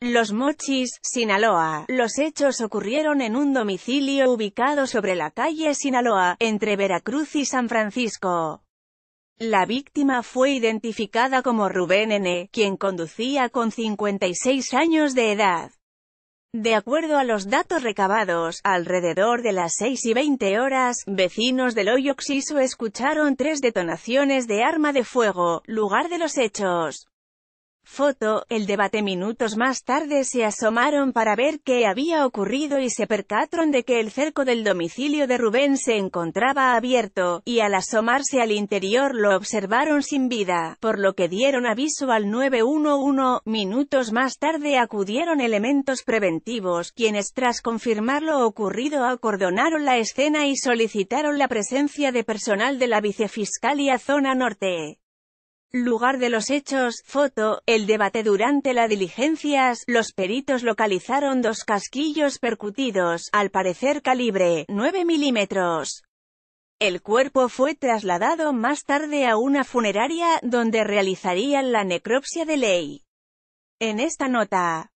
Los Mochis, Sinaloa. Los hechos ocurrieron en un domicilio ubicado sobre la calle Sinaloa, entre Veracruz y San Francisco. La víctima fue identificada como Rubén N., quien conducía con 56 años de edad. De acuerdo a los datos recabados, alrededor de las 6 y 20 horas, vecinos del hoyo escucharon tres detonaciones de arma de fuego, lugar de los hechos. Foto, el debate minutos más tarde se asomaron para ver qué había ocurrido y se percataron de que el cerco del domicilio de Rubén se encontraba abierto, y al asomarse al interior lo observaron sin vida, por lo que dieron aviso al 911, minutos más tarde acudieron elementos preventivos, quienes tras confirmar lo ocurrido acordonaron la escena y solicitaron la presencia de personal de la Vicefiscalía Zona Norte. Lugar de los hechos, foto, el debate durante las diligencias, los peritos localizaron dos casquillos percutidos, al parecer calibre 9 milímetros. El cuerpo fue trasladado más tarde a una funeraria, donde realizarían la necropsia de ley. En esta nota,